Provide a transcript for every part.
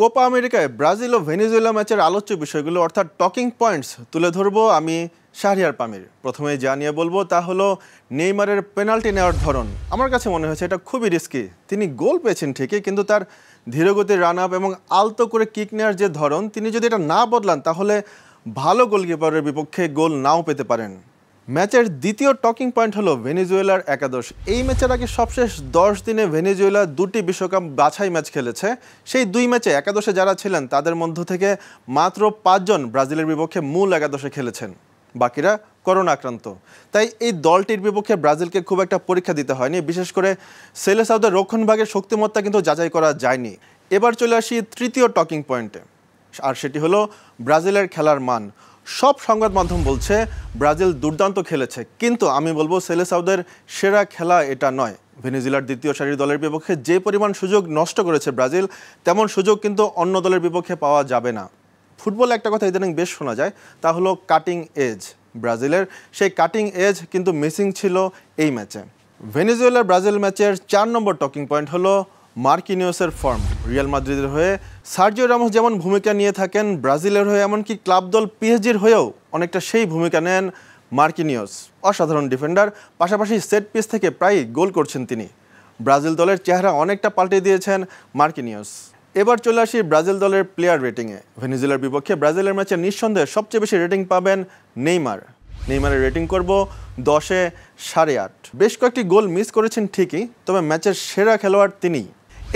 Copa আমেরিকায় Brazil ও Venezuela ম্যাচের আলোচ্য বিষয়গুলো অর্থাৎ টকিং পয়েন্টস তুলে ধরব আমি শাহরিয়ার পামির প্রথমে যা নিয়ে বলবো তা হলো নেইমারের পেনাল্টি নেওয়ার ধরন আমার কাছে মনে হয়েছে এটা খুবই রিস্কি তিনি গোল পেয়েছেন ঠিকই কিন্তু তার ধীরগতির রান আপ এবং আলতো করে কিক নেওয়ার যে ধরন তিনি যদি এটা না বদলান তাহলে ভালো গোলকিপারের বিপক্ষে গোল নাও পেতে পারেন ম্যাচের দ্বিতীয় টকিং পয়েন্ট হলো ভেনিজুয়েলার একাদশ এই ম্যাচের আগে সবশেষ দশ দিনে ভেনিজুয়েলা দুটি বিশ্বকাপ বাছাই ম্যাচ খেলেছে সেই দুই ম্যাচে একাদশে যারা ছিলেন তাদের মধ্য থেকে মাত্র পাঁচজন ব্রাজিলের বিপক্ষে মূল একাদশে খেলেছেন বাকিরা করোনা আক্রান্ত তাই এই দলটির বিপক্ষে ব্রাজিলকে খুব একটা পরীক্ষা দিতে হয়নি বিশেষ করে সেলেসাউদের রক্ষণভাগের শক্তিমত্তা কিন্তু যাচাই করা যায়নি এবার চলে আসি তৃতীয় টকিং পয়েন্টে আর সেটি হলো ব্রাজিলের খেলার মান সব সংবাদ মাধ্যম বলছে ব্রাজিল দুর্দান্ত খেলেছে কিন্তু আমি বলবো সেলেসাউদের সেরা খেলা এটা নয় ভেনেজুয়েলার দ্বিতীয় সারির দলের বিপক্ষে যে পরিমাণ সুযোগ নষ্ট করেছে ব্রাজিল তেমন সুযোগ কিন্তু অন্য দলের বিপক্ষে পাওয়া যাবে না ফুটবল একটা কথা ইদানিং বেশ শোনা যায় তা হলো কাটিং এজ ব্রাজিলের সেই কাটিং এজ কিন্তু মিসিং ছিল এই ম্যাচে ভেনেজুয়েলা ব্রাজিল ম্যাচের চার নম্বর টকিং পয়েন্ট হলো মার্কিনিউসের ফর্ম রিয়াল মাদ্রিদের হয়ে সার্জিও রামোস যেমন ভূমিকা নিয়ে থাকেন ব্রাজিলের হয়ে এমনকি ক্লাব দল পিএসজির হয়েও অনেকটা সেই ভূমিকা নেন মার্কিনিওস অসাধারণ ডিফেন্ডার পাশাপাশি সেট পিস থেকে প্রায় গোল করছেন তিনি ব্রাজিল দলের চেহারা অনেকটা পাল্টে দিয়েছেন মার্কিনিওস এবার চলে আসি ব্রাজিল দলের প্লেয়ার রেটিংয়ে ভেনিজুয়েলার বিপক্ষে ব্রাজিলের ম্যাচে নিঃসন্দেহে সবচেয়ে বেশি রেটিং পাবেন নেইমার নেইমারের রেটিং করব দশে সাড়ে আট বেশ কয়েকটি গোল মিস করেছেন ঠিকই তবে ম্যাচের সেরা খেলোয়াড় তিনি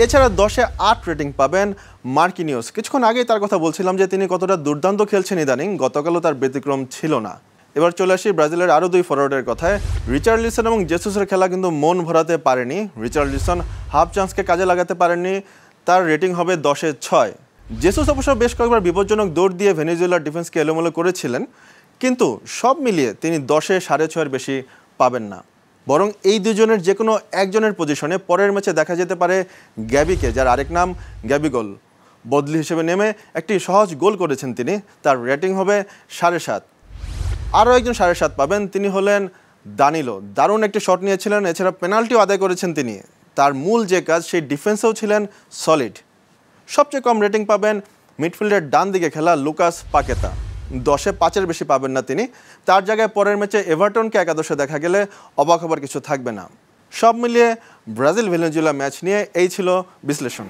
এছাড়া দশে আট রেটিং পাবেন মার্কিনিউস কিছুক্ষণ আগেই তার কথা বলছিলাম যে তিনি কতটা দুর্দান্ত খেলছেন ইদানিং গতকালও তার ব্যতিক্রম ছিল না এবার চলে আসি ব্রাজিলের আরও দুই ফরওয়ার্ডের কথায় রিচার্ড লিসন এবং জেসুসের খেলা কিন্তু মন ভরাতে পারেনি রিচার্ড লিসন হাফ চান্সকে কাজে লাগাতে পারেননি তার রেটিং হবে দশে ছয় জেসুস অবশ্য বেশ কয়েকবার বিপজ্জনক দৌড় দিয়ে ভেনিজুয়েলার ডিফেন্সকে এলোমেলো করেছিলেন কিন্তু সব মিলিয়ে তিনি দশে সাড়ে ছয়ের বেশি পাবেন না বরং এই দুজনের যে কোনো একজনের পজিশনে পরের ম্যাচে দেখা যেতে পারে গ্যাবিকে যার আরেক নাম গ্যাবিগোল বদলি হিসেবে নেমে একটি সহজ গোল করেছেন তিনি তার রেটিং হবে সাড়ে সাত আরও একজন সাড়ে সাত পাবেন তিনি হলেন দানিলো দারুণ একটি শট নিয়েছিলেন এছাড়া পেনাল্টিও আদায় করেছেন তিনি তার মূল যে কাজ সেই ডিফেন্সেও ছিলেন সলিড সবচেয়ে কম রেটিং পাবেন মিডফিল্ডের ডান দিকে খেলা লুকাস পাকেতা দশে পাঁচের বেশি পাবেন না তিনি তার জায়গায় পরের ম্যাচে এভারটনকে একাদশে দেখা গেলে অবাক হবার কিছু থাকবে না সব মিলিয়ে ব্রাজিল ভেনেজুয়েলা ম্যাচ নিয়ে এই ছিল বিশ্লেষণ